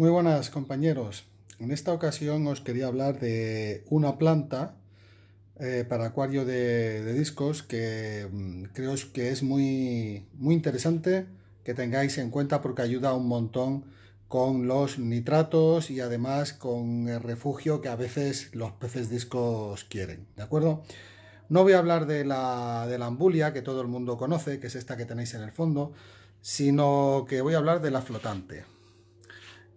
Muy buenas compañeros, en esta ocasión os quería hablar de una planta eh, para acuario de, discos que mm, creo que es muy, muy interesante que tengáis en cuenta porque ayuda un montón con los nitratos y además con el refugio que a veces los peces discos quieren, ¿de acuerdo? No voy a hablar de la, de la ambulia que todo el mundo conoce, que es esta que tenéis en el fondo, sino que voy a hablar de la flotante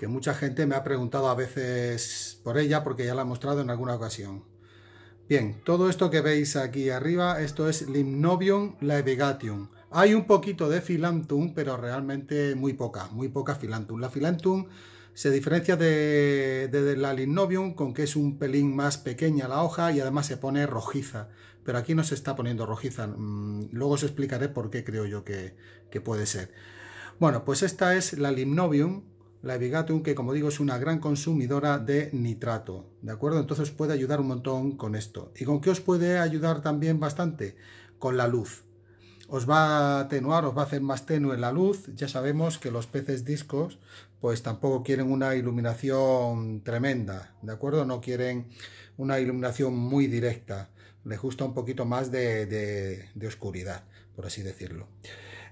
que mucha gente me ha preguntado a veces por ella porque ya la he mostrado en alguna ocasión. Bien, todo esto que veis aquí arriba, esto es Limnobium levigatium Hay un poquito de filantum pero realmente muy poca, muy poca filantum La filantum se diferencia de, la Limnobium con que es un pelín más pequeña la hoja y además se pone rojiza. Pero aquí no se está poniendo rojiza. Mm, luego os explicaré por qué creo yo que, que puede ser. Bueno, pues esta es la Limnobium la Evigatum, que como digo es una gran consumidora de nitrato, ¿de acuerdo? Entonces puede ayudar un montón con esto. ¿Y con qué os puede ayudar también bastante? Con la luz. Os va a atenuar, os va a hacer más tenue la luz. Ya sabemos que los peces discos pues tampoco quieren una iluminación tremenda, ¿de acuerdo? No quieren una iluminación muy directa. Les gusta un poquito más de, de, de oscuridad, por así decirlo.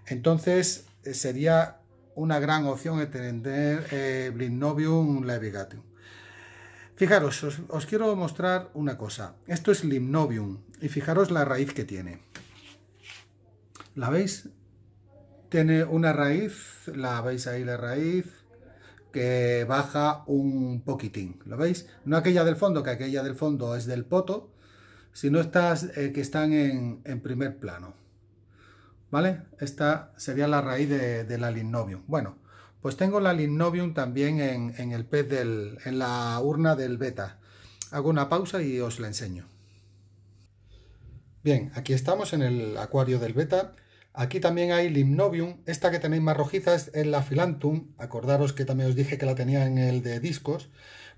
Entonces eh, sería una gran opción es tener eh, Limnobium levigatum. Fijaros, os, quiero mostrar una cosa. Esto es Limnobium y fijaros la raíz que tiene. ¿La veis? Tiene una raíz, la veis ahí la raíz, que baja un poquitín. ¿Lo veis? No aquella del fondo, que aquella del fondo es del poto, sino estas eh, que están en primer plano. ¿vale? Esta sería la raíz de, la Limnovium. Bueno, pues tengo la limnovium también en, el pez del, en la urna del beta. Hago una pausa y os la enseño. Bien, aquí estamos en el acuario del beta. Aquí también hay limnovium Esta que tenéis más rojiza es la filantum. Acordaros que también os dije que la tenía en el de discos.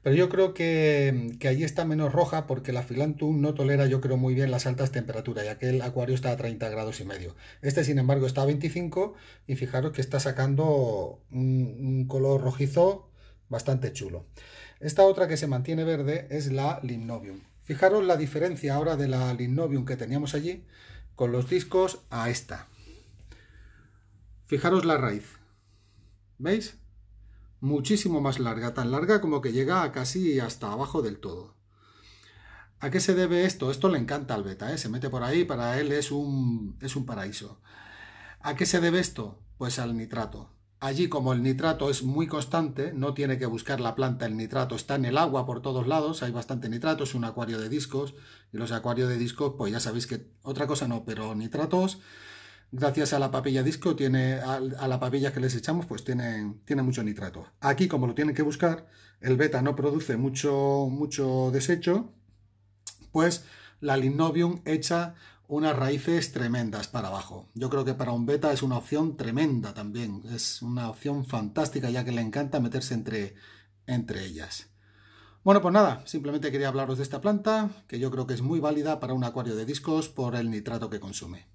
Pero yo creo que, mm, allí está menos roja porque la Filantum no tolera, yo creo, muy bien las altas temperaturas, ya que el acuario está a 30 grados y medio. Este, sin embargo, está a 25 y fijaros que está sacando un, un color rojizo bastante chulo. Esta otra que se mantiene verde es la Limnobium. Fijaros la diferencia ahora de la Limnobium que teníamos allí con los discos a esta. Fijaros la raíz. ¿Veis? muchísimo más larga, tan larga como que llega casi hasta abajo del todo. ¿A qué se debe esto? Esto le encanta al beta, ¿eh? se mete por ahí, para él es un, es un paraíso. ¿A qué se debe esto? Pues al nitrato. Allí como el nitrato es muy constante, no tiene que buscar la planta, el nitrato está en el agua por todos lados, hay bastante nitrato, es un acuario de discos, y los acuarios de discos, pues ya sabéis que otra cosa no, pero nitratos gracias a la papilla disco, tiene, a, la papilla que les echamos, pues tiene mucho nitrato. Aquí, como lo tienen que buscar, el beta no produce mucho, mucho desecho, pues la linovium echa unas raíces tremendas para abajo. Yo creo que para un beta es una opción tremenda también. Es una opción fantástica ya que le encanta meterse entre, entre ellas. Bueno, pues nada, simplemente quería hablaros de esta planta, que yo creo que es muy válida para un acuario de discos por el nitrato que consume.